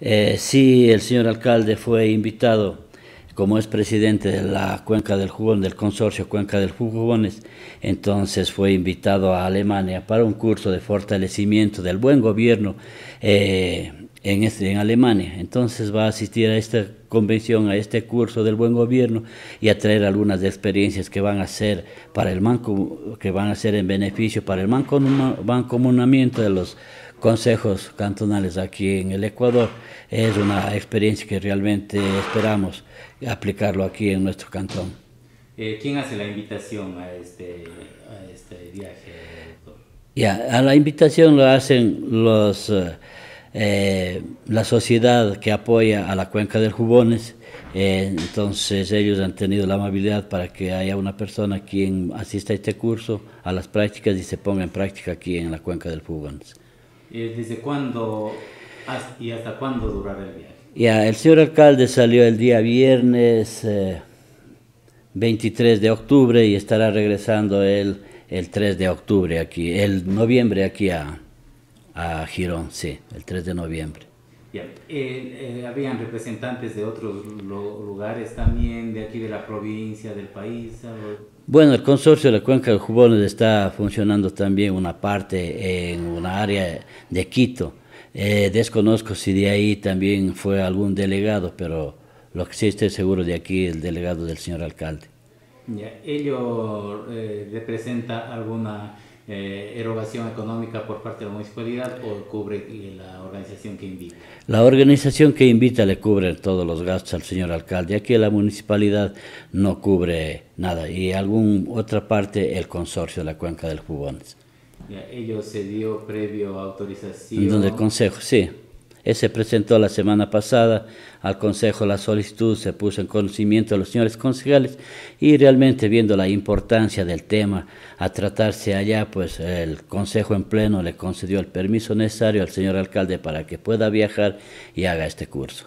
Eh, sí, el señor alcalde fue invitado, como es presidente de la Cuenca del Jugón, del consorcio Cuenca del Jugones, entonces fue invitado a Alemania para un curso de fortalecimiento del buen gobierno eh, en, este, en Alemania. Entonces va a asistir a esta convención, a este curso del buen gobierno y a traer algunas experiencias que van a ser para el que van a ser en beneficio para el mancomunamiento de los consejos cantonales aquí en el Ecuador. Es una experiencia que realmente esperamos aplicarlo aquí en nuestro cantón. Eh, ¿Quién hace la invitación a este, a este viaje? Ya, a la invitación lo hacen los, eh, eh, la sociedad que apoya a la cuenca del Jubones. entonces ellos han tenido la amabilidad para que haya una persona quien asista a este curso, a las prácticas y se ponga en práctica aquí en la cuenca del Jubones. ¿Y desde cuándo y hasta cuándo durará el viaje? Ya, el señor alcalde salió el día viernes 23 eh, de octubre y estará regresando él el 3 de octubre aquí, el noviembre aquí a, a Girón, sí, el 3 de noviembre. Eh, ¿Habían representantes de otros lugares también, de aquí de la provincia, del país? Bueno, el consorcio de la Cuenca de Jubones está funcionando también una parte en una área de Quito. Eh, desconozco si de ahí también fue algún delegado, pero lo que sí estoy seguro de aquí es el delegado del señor alcalde. ¿Ello eh, representa alguna eh, erogación económica por parte de la municipalidad o cubre la organización que invita? La organización que invita le cubre todos los gastos al señor alcalde. Aquí la municipalidad no cubre nada y alguna otra parte el consorcio de la cuenca del Jugones. ello se dio previo autorización. Donde el consejo, sí se presentó la semana pasada al Consejo la solicitud, se puso en conocimiento a los señores concejales y realmente viendo la importancia del tema a tratarse allá, pues el Consejo en pleno le concedió el permiso necesario al señor alcalde para que pueda viajar y haga este curso.